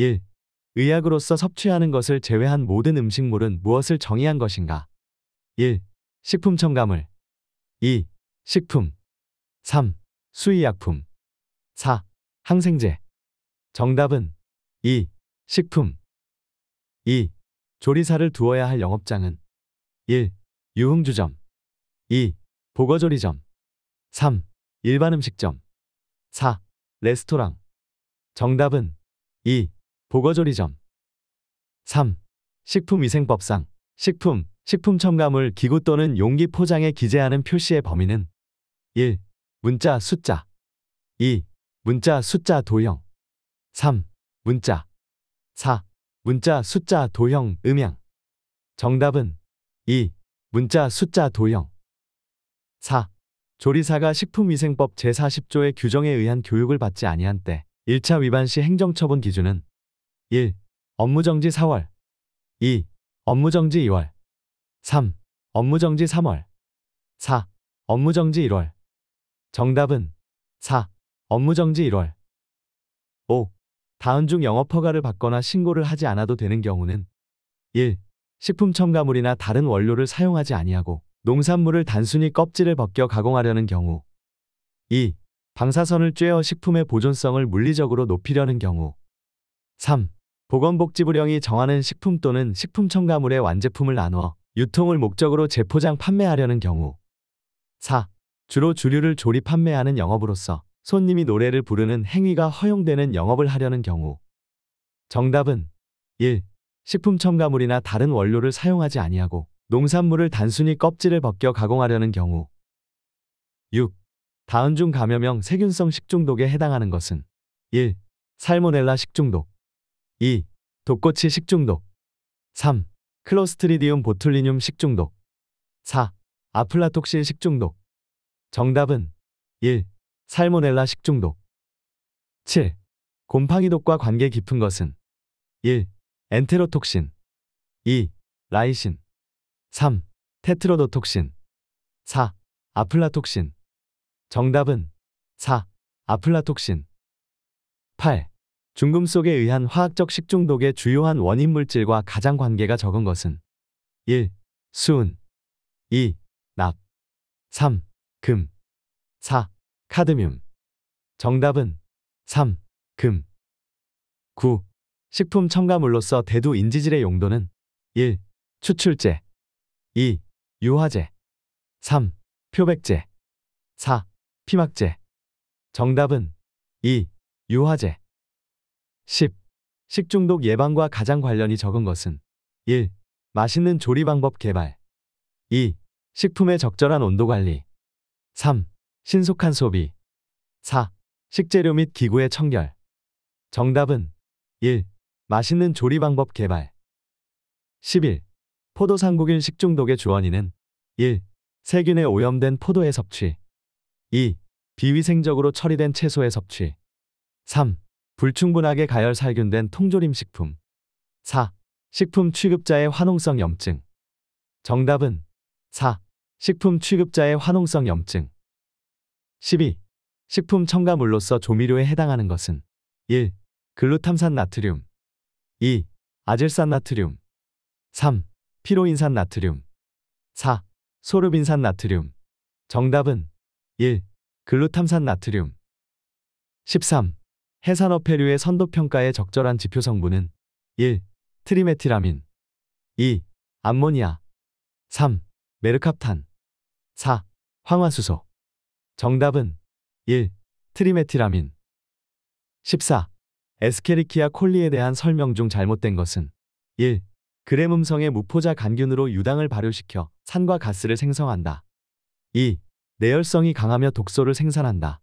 1. 의약으로서 섭취하는 것을 제외한 모든 음식물은 무엇을 정의한 것인가? 1. 식품 첨가물 2. 식품 3. 수의약품 4. 항생제 정답은 2. 식품 2. 조리사를 두어야 할 영업장은 1. 유흥주점 2. 보거조리점 3. 일반 음식점 4. 레스토랑 정답은 2. 보거조리점 3. 식품위생법상 식품, 식품 첨가물, 기구 또는 용기 포장에 기재하는 표시의 범위는 1. 문자, 숫자 2. 문자, 숫자, 도형 3. 문자 4. 문자, 숫자, 도형, 음향 정답은 2. 문자, 숫자, 도형 4. 조리사가 식품위생법 제40조의 규정에 의한 교육을 받지 아니한 때 1차 위반 시 행정처분 기준은 1. 업무정지 4월 2. 업무정지 2월 3. 업무정지 3월 4. 업무정지 1월 정답은 4. 업무정지 1월 5. 다음 중 영업 허가를 받거나 신고를 하지 않아도 되는 경우는 1. 식품 첨가물이나 다른 원료를 사용하지 아니하고 농산물을 단순히 껍질을 벗겨 가공하려는 경우 2. 방사선을 쬐어 식품의 보존성을 물리적으로 높이려는 경우 3. 보건복지부령이 정하는 식품 또는 식품 첨가물의 완제품을 나누어 유통을 목적으로 재포장 판매하려는 경우 4. 주로 주류를 조립 판매하는 영업으로서 손님이 노래를 부르는 행위가 허용되는 영업을 하려는 경우 정답은 1. 식품 첨가물이나 다른 원료를 사용하지 아니하고 농산물을 단순히 껍질을 벗겨 가공하려는 경우 6. 다음중 감염형 세균성 식중독에 해당하는 것은 1. 살모넬라 식중독 2. 독꼬치 식중독 3. 클로스트리디움 보툴리늄 식중독 4. 아플라톡신 식중독 정답은 1. 살모넬라 식중독 7. 곰팡이독과 관계 깊은 것은 1. 엔테로톡신 2. 라이신 3. 테트로도톡신 4. 아플라톡신 정답은 4. 아플라톡신 8. 중금속에 의한 화학적 식중독의 주요한 원인 물질과 가장 관계가 적은 것은 1. 수은 2. 납 3. 금 4. 카드뮴 정답은 3. 금 9. 식품 첨가물로서 대두 인지질의 용도는 1. 추출제 2. 유화제 3. 표백제 4. 피막제 정답은 2. 유화제 10. 식중독 예방과 가장 관련이 적은 것은 1. 맛있는 조리 방법 개발 2. 식품의 적절한 온도 관리 3. 신속한 소비 4. 식재료 및 기구의 청결 정답은 1. 맛있는 조리 방법 개발 11. 포도상국인 식중독의 주원인은 1. 세균에 오염된 포도의 섭취 2. 비위생적으로 처리된 채소의 섭취 3. 불충분하게 가열 살균된 통조림 식품. 4. 식품 취급자의 화농성 염증. 정답은 4. 식품 취급자의 화농성 염증. 12. 식품 첨가물로서 조미료에 해당하는 것은 1. 글루탐산 나트륨 2. 아질산 나트륨 3. 피로인산 나트륨 4. 소르빈산 나트륨 정답은 1. 글루탐산 나트륨 13. 해산업해류의 선도평가에 적절한 지표 성분은 1. 트리메티라민 2. 암모니아 3. 메르캅탄 4. 황화수소 정답은 1. 트리메티라민 14. 에스케리키아 콜리에 대한 설명 중 잘못된 것은 1. 그램 음성의 무포자 간균으로 유당을 발효시켜 산과 가스를 생성한다. 2. 내열성이 강하며 독소를 생산한다.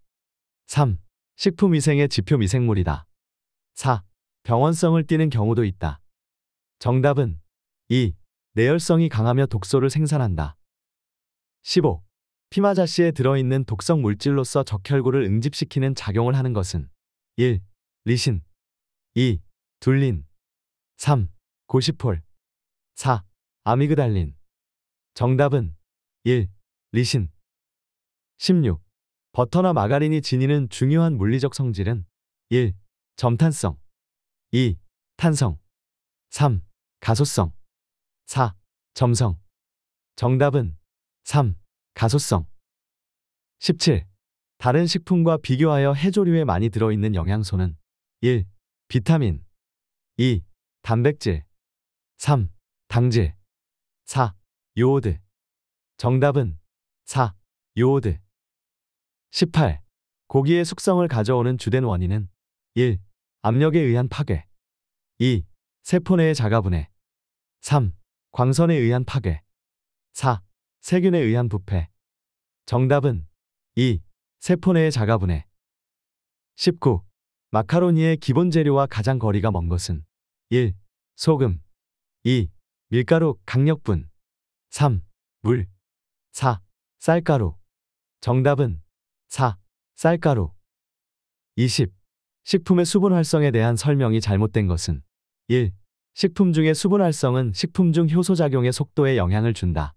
3. 식품위생의 지표 미생물이다. 4. 병원성을 띠는 경우도 있다. 정답은 2. 내열성이 강하며 독소를 생산한다. 15. 피마자씨에 들어있는 독성 물질로서 적혈구를 응집시키는 작용을 하는 것은 1. 리신 2. 둘린 3. 고시폴 4. 아미그달린 정답은 1. 리신 16. 버터나 마가린이 지니는 중요한 물리적 성질은 1. 점탄성 2. 탄성 3. 가소성 4. 점성 정답은 3. 가소성 17. 다른 식품과 비교하여 해조류에 많이 들어있는 영양소는 1. 비타민 2. 단백질 3. 당질 4. 요오드 정답은 4. 요오드 18. 고기의 숙성을 가져오는 주된 원인은 1. 압력에 의한 파괴 2. 세포 내의 자가분해 3. 광선에 의한 파괴 4. 세균에 의한 부패 정답은 2. 세포 내의 자가분해 19. 마카로니의 기본 재료와 가장 거리가 먼 것은 1. 소금 2. 밀가루 강력분 3. 물 4. 쌀가루 정답은 4. 쌀가루 20. 식품의 수분 활성에 대한 설명이 잘못된 것은 1. 식품 중의 수분 활성은 식품 중 효소 작용의 속도에 영향을 준다.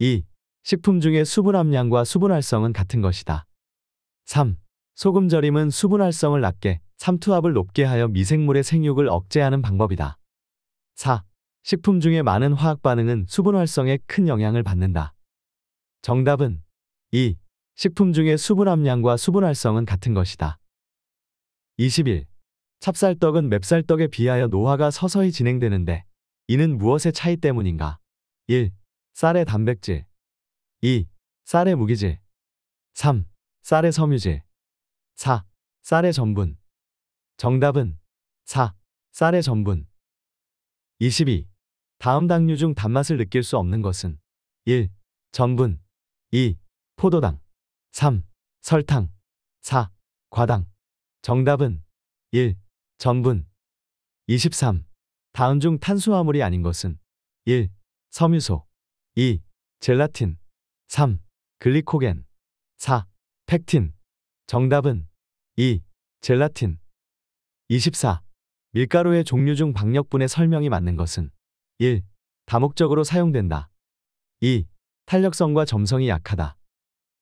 2. 식품 중의 수분 함량과 수분 활성은 같은 것이다. 3. 소금 절임은 수분 활성을 낮게, 삼투압을 높게 하여 미생물의 생육을 억제하는 방법이다. 4. 식품 중의 많은 화학 반응은 수분 활성에 큰 영향을 받는다. 정답은 2. 식품 중에 수분 함량과 수분 활성은 같은 것이다. 21. 찹쌀떡은 맵쌀떡에 비하여 노화가 서서히 진행되는데 이는 무엇의 차이 때문인가? 1. 쌀의 단백질 2. 쌀의 무기질 3. 쌀의 섬유질 4. 쌀의 전분 정답은 4. 쌀의 전분 22. 다음 당류 중 단맛을 느낄 수 없는 것은 1. 전분 2. 포도당 3. 설탕 4. 과당 정답은 1. 전분 23. 다음 중 탄수화물이 아닌 것은 1. 섬유소 2. 젤라틴 3. 글리코겐 4. 팩틴 정답은 2. 젤라틴 24. 밀가루의 종류 중 박력분의 설명이 맞는 것은 1. 다목적으로 사용된다 2. 탄력성과 점성이 약하다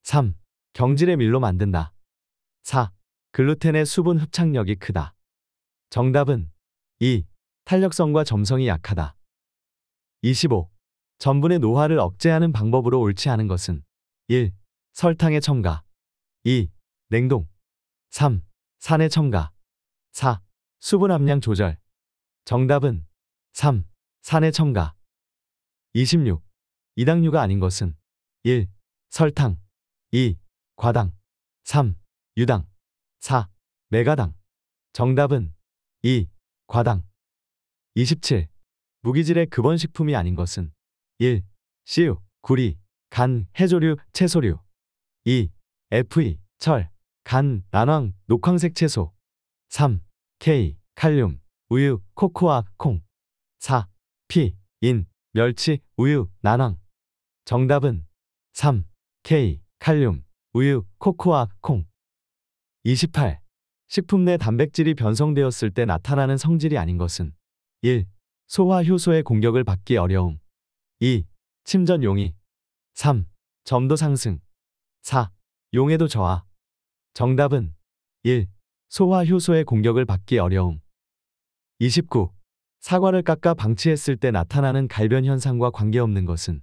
3. 경질의 밀로 만든다. 4. 글루텐의 수분 흡착력이 크다. 정답은 2. 탄력성과 점성이 약하다. 25. 전분의 노화를 억제하는 방법으로 옳지 않은 것은 1. 설탕의 첨가 2. 냉동 3. 산의 첨가 4. 수분 함량 조절 정답은 3. 산의 첨가 26. 이당류가 아닌 것은 1. 설탕 2. 과당 3. 유당 4. 메가당 정답은 2. 과당 27. 무기질의 근원식품이 아닌 것은 1. 씨유, 구리, 간, 해조류, 채소류 2. FE, 철, 간, 난황, 녹황색 채소 3. K, 칼륨, 우유, 코코아, 콩 4. P, 인, 멸치, 우유, 난황 정답은 3. K, 칼륨, 우유, 코코아, 콩. 28. 식품 내 단백질이 변성되었을 때 나타나는 성질이 아닌 것은 1. 소화 효소의 공격을 받기 어려움 2. 침전 용이 3. 점도 상승 4. 용해도 저하 정답은 1. 소화 효소의 공격을 받기 어려움 29. 사과를 깎아 방치했을 때 나타나는 갈변 현상과 관계없는 것은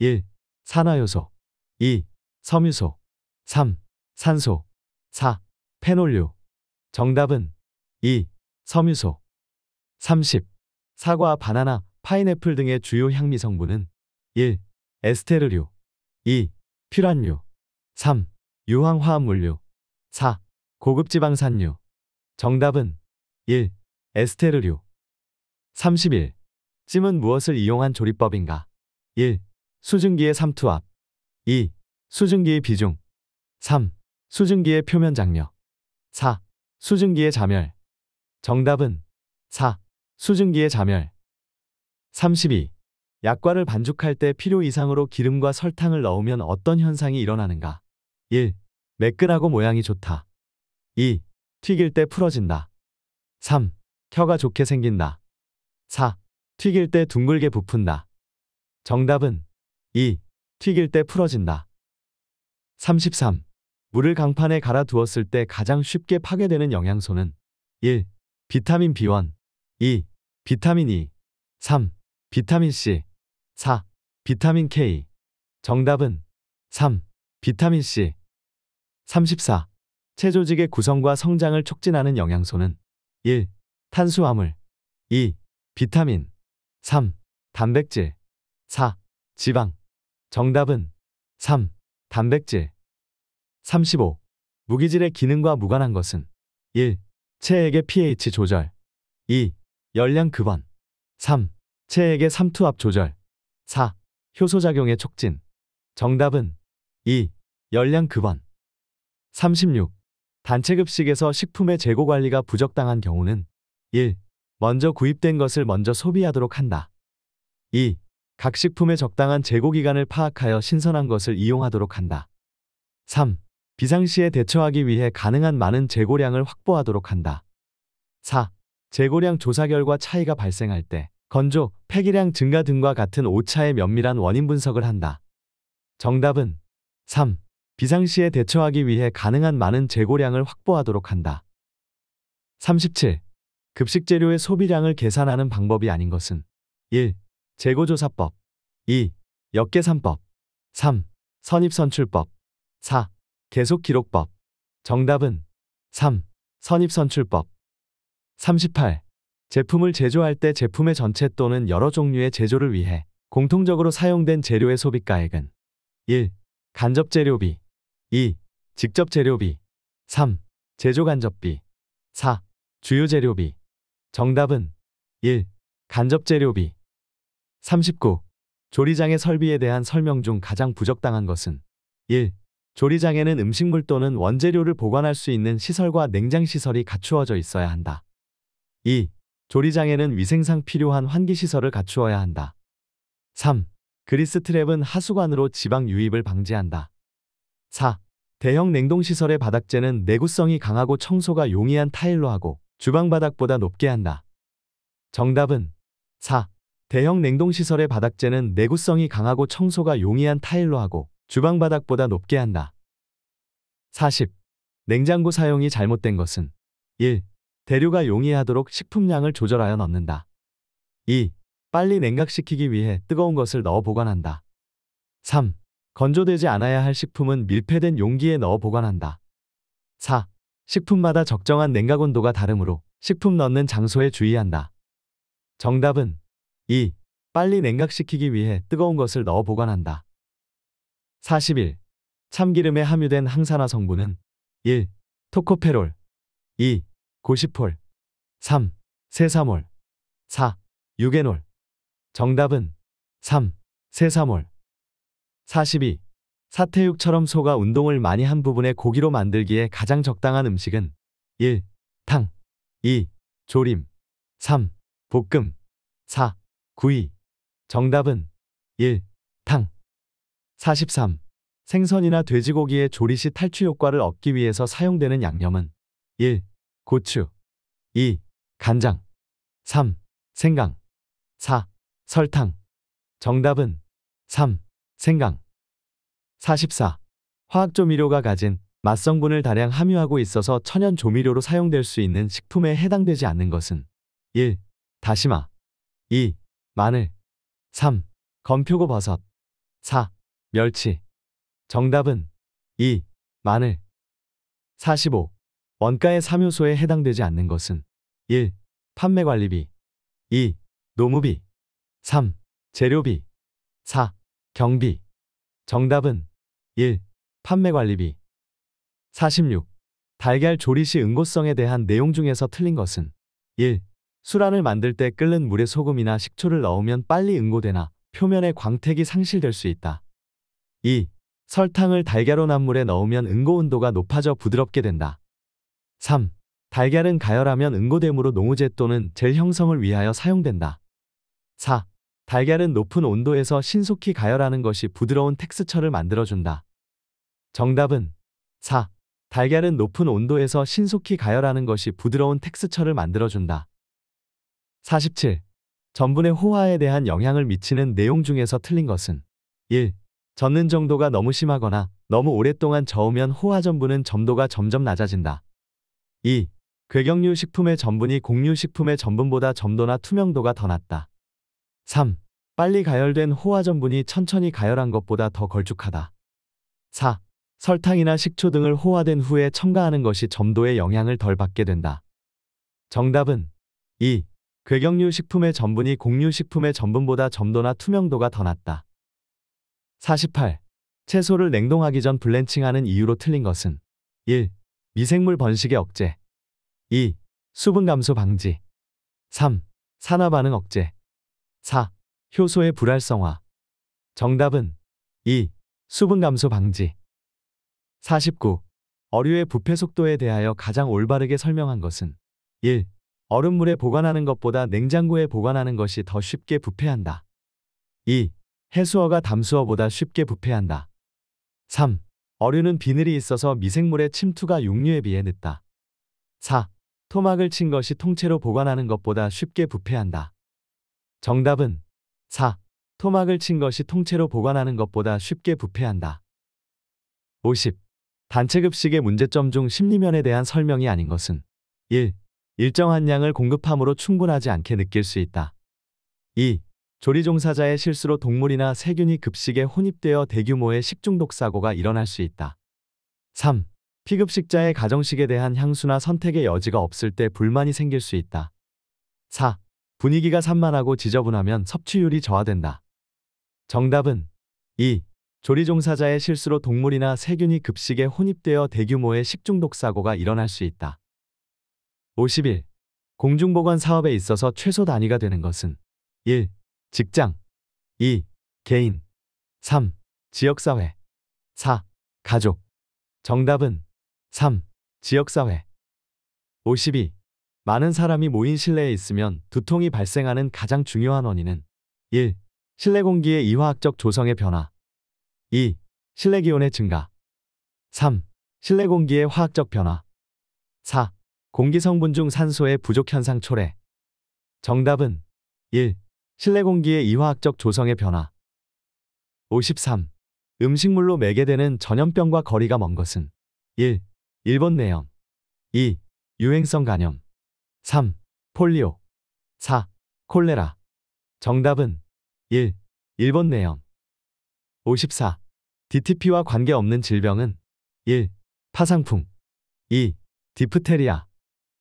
1. 산화효소 2. 섬유소 3. 산소 4. 페놀류 정답은 2. 섬유소 30. 사과, 바나나, 파인애플 등의 주요 향미 성분은 1. 에스테르류 2. 퓨란류 3. 유황화합물류 4. 고급지방산류 정답은 1. 에스테르류 31. 찜은 무엇을 이용한 조리법인가? 1. 수증기의 삼투압 2. 수증기의 비중 3. 수증기의 표면 장력 4. 수증기의 자멸 정답은 4. 수증기의 자멸 32. 약과를 반죽할 때 필요 이상으로 기름과 설탕을 넣으면 어떤 현상이 일어나는가? 1. 매끈하고 모양이 좋다. 2. 튀길 때 풀어진다. 3. 혀가 좋게 생긴다. 4. 튀길 때 둥글게 부푼다. 정답은 2. 튀길 때 풀어진다. 33. 물을 강판에 갈아두었을 때 가장 쉽게 파괴되는 영양소는 1. 비타민 B1 2. 비타민 E 3. 비타민 C 4. 비타민 K 정답은 3. 비타민 C 34. 체조직의 구성과 성장을 촉진하는 영양소는 1. 탄수화물 2. 비타민 3. 단백질 4. 지방 정답은 3. 단백질 35. 무기질의 기능과 무관한 것은 1. 체액의 pH 조절 2. 열량 급원 3. 체액의 삼투압 조절 4. 효소작용의 촉진 정답은 2. 열량 급원 36. 단체급식에서 식품의 재고관리가 부적당한 경우는 1. 먼저 구입된 것을 먼저 소비하도록 한다. 2. 각 식품의 적당한 재고기간을 파악하여 신선한 것을 이용하도록 한다. 3. 비상시에 대처하기 위해 가능한 많은 재고량을 확보하도록 한다. 4. 재고량 조사 결과 차이가 발생할 때 건조, 폐기량 증가 등과 같은 오차의 면밀한 원인 분석을 한다. 정답은 3. 비상시에 대처하기 위해 가능한 많은 재고량을 확보하도록 한다. 37. 급식 재료의 소비량을 계산하는 방법이 아닌 것은 1. 재고조사법 2. 역계산법 3. 선입선출법 4. 계속 기록법. 정답은 3. 선입선출법. 38. 제품을 제조할 때 제품의 전체 또는 여러 종류의 제조를 위해 공통적으로 사용된 재료의 소비가액은 1. 간접재료비 2. 직접재료비 3. 제조간접비 4. 주요재료비 정답은 1. 간접재료비 39. 조리장의 설비에 대한 설명 중 가장 부적당한 것은 1. 조리장에는 음식물 또는 원재료를 보관할 수 있는 시설과 냉장시설이 갖추어져 있어야 한다. 2. 조리장에는 위생상 필요한 환기시설을 갖추어야 한다. 3. 그리스 트랩은 하수관으로 지방 유입을 방지한다. 4. 대형 냉동시설의 바닥재는 내구성이 강하고 청소가 용이한 타일로 하고 주방바닥보다 높게 한다. 정답은 4. 대형 냉동시설의 바닥재는 내구성이 강하고 청소가 용이한 타일로 하고 주방 바닥보다 높게 한다. 40. 냉장고 사용이 잘못된 것은 1. 대류가 용이하도록 식품량을 조절하여 넣는다. 2. 빨리 냉각시키기 위해 뜨거운 것을 넣어 보관한다. 3. 건조되지 않아야 할 식품은 밀폐된 용기에 넣어 보관한다. 4. 식품마다 적정한 냉각 온도가 다르므로 식품 넣는 장소에 주의한다. 정답은 2. 빨리 냉각시키기 위해 뜨거운 것을 넣어 보관한다. 41. 참기름에 함유된 항산화 성분은 1. 토코페롤 2. 고시폴 3. 세사몰 4. 유게놀 정답은 3. 세사몰 42. 사태육처럼 소가 운동을 많이 한 부분의 고기로 만들기에 가장 적당한 음식은 1. 탕 2. 조림 3. 볶음 4. 구이 정답은 1. 탕 43. 생선이나 돼지고기의 조리 시 탈취 효과를 얻기 위해서 사용되는 양념은 1. 고추 2. 간장 3. 생강 4. 설탕 정답은 3. 생강 44. 화학조미료가 가진 맛성분을 다량 함유하고 있어서 천연 조미료로 사용될 수 있는 식품에 해당되지 않는 것은 1. 다시마 2. 마늘 3. 건표고버섯 4. 멸치. 정답은 2. 마늘. 45. 원가의 3요소에 해당되지 않는 것은 1. 판매 관리비 2. 노무비 3. 재료비 4. 경비 정답은 1. 판매 관리비 46. 달걀 조리 시 응고성에 대한 내용 중에서 틀린 것은 1. 수란을 만들 때 끓는 물에 소금이나 식초를 넣으면 빨리 응고되나 표면에 광택이 상실될 수 있다. 2. 설탕을 달걀온한 물에 넣으면 응고 온도가 높아져 부드럽게 된다. 3. 달걀은 가열하면 응고됨으로 농우제 또는 젤 형성을 위하여 사용된다. 4. 달걀은 높은 온도에서 신속히 가열하는 것이 부드러운 텍스처를 만들어준다. 정답은 4. 달걀은 높은 온도에서 신속히 가열하는 것이 부드러운 텍스처를 만들어준다. 47. 전분의 호화에 대한 영향을 미치는 내용 중에서 틀린 것은 1. 젖는 정도가 너무 심하거나 너무 오랫동안 저으면 호화전분은 점도가 점점 낮아진다. 2. 괴경류 식품의 전분이 곡류 식품의 전분보다 점도나 투명도가 더 낮다. 3. 빨리 가열된 호화전분이 천천히 가열한 것보다 더 걸쭉하다. 4. 설탕이나 식초 등을 호화된 후에 첨가하는 것이 점도에 영향을 덜 받게 된다. 정답은 2. 괴경류 식품의 전분이 곡류 식품의 전분보다 점도나 투명도가 더 낮다. 48. 채소를 냉동하기 전 블렌칭하는 이유로 틀린 것은 1. 미생물 번식의 억제 2. 수분 감소 방지 3. 산화 반응 억제 4. 효소의 불활성화 정답은 2. 수분 감소 방지 49. 어류의 부패 속도에 대하여 가장 올바르게 설명한 것은 1. 얼음물에 보관하는 것보다 냉장고에 보관하는 것이 더 쉽게 부패한다. 2. 해수어가 담수어보다 쉽게 부패한다. 3. 어류는 비늘이 있어서 미생물의 침투가 육류에 비해 늦다. 4. 토막을 친 것이 통째로 보관하는 것보다 쉽게 부패한다. 정답은 4. 토막을 친 것이 통째로 보관하는 것보다 쉽게 부패한다. 50. 단체급식의 문제점 중 심리면에 대한 설명이 아닌 것은 1. 일정한 양을 공급함으로 충분하지 않게 느낄 수 있다. 2. 조리 종사자의 실수로 동물이나 세균이 급식에 혼입되어 대규모의 식중독 사고가 일어날 수 있다. 3. 피급식자의 가정식에 대한 향수나 선택의 여지가 없을 때 불만이 생길 수 있다. 4. 분위기가 산만하고 지저분하면 섭취율이 저하된다. 정답은 2. 조리 종사자의 실수로 동물이나 세균이 급식에 혼입되어 대규모의 식중독 사고가 일어날 수 있다. 51. 공중보건 사업에 있어서 최소 단위가 되는 것은 1. 직장 2. 개인 3. 지역사회 4. 가족 정답은 3. 지역사회 52. 많은 사람이 모인 실내에 있으면 두통이 발생하는 가장 중요한 원인은 1. 실내 공기의 이화학적 조성의 변화 2. 실내 기온의 증가 3. 실내 공기의 화학적 변화 4. 공기 성분 중 산소의 부족 현상 초래 정답은 1. 실내 공기의 이화학적 조성의 변화 53. 음식물로 매개되는 전염병과 거리가 먼 것은 1. 일본 내염 2. 유행성 간염 3. 폴리오 4. 콜레라 정답은 1. 일본 내염 54. DTP와 관계없는 질병은 1. 파상풍 2. 디프테리아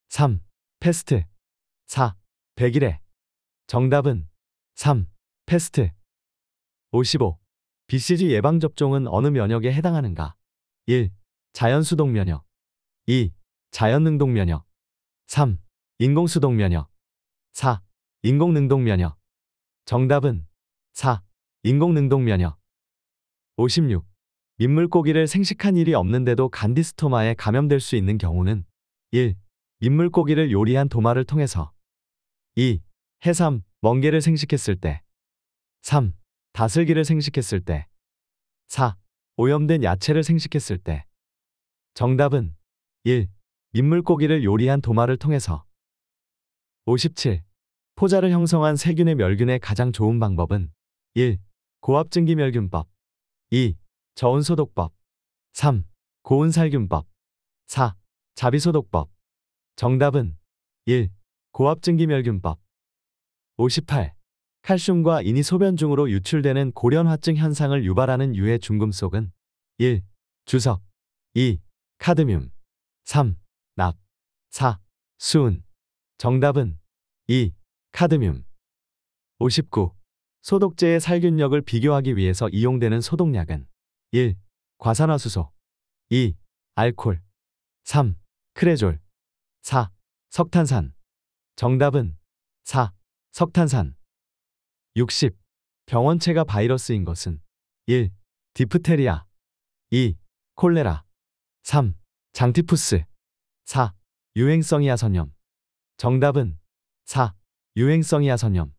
3. 패스트 4. 백일해 정답은 3. 패스트 55. BCG 예방접종은 어느 면역에 해당하는가? 1. 자연수동 면역 2. 자연능동 면역 3. 인공수동 면역 4. 인공능동 면역 정답은 4. 인공능동 면역 56. 민물고기를 생식한 일이 없는데도 간디스토마에 감염될 수 있는 경우는 1. 민물고기를 요리한 도마를 통해서 2. 해삼, 멍게를 생식했을 때 3. 다슬기를 생식했을 때 4. 오염된 야채를 생식했을 때 정답은 1. 민물고기를 요리한 도마를 통해서 57. 포자를 형성한 세균의 멸균에 가장 좋은 방법은 1. 고압증기 멸균법 2. 저온소독법 3. 고온살균법 4. 자비소독법 정답은 1. 고압증기 멸균법 58. 칼슘과 인이 소변 중으로 유출되는 고련화증 현상을 유발하는 유해 중금속은 1. 주석 2. 카드뮴 3. 납 4. 수은 정답은 2. 카드뮴 59. 소독제의 살균력을 비교하기 위해서 이용되는 소독약은 1. 과산화수소 2. 알콜 3. 크레졸 4. 석탄산 정답은 4. 석탄산 60. 병원체가 바이러스인 것은 1. 디프테리아 2. 콜레라 3. 장티푸스 4. 유행성이하 선염 정답은 4. 유행성이하 선염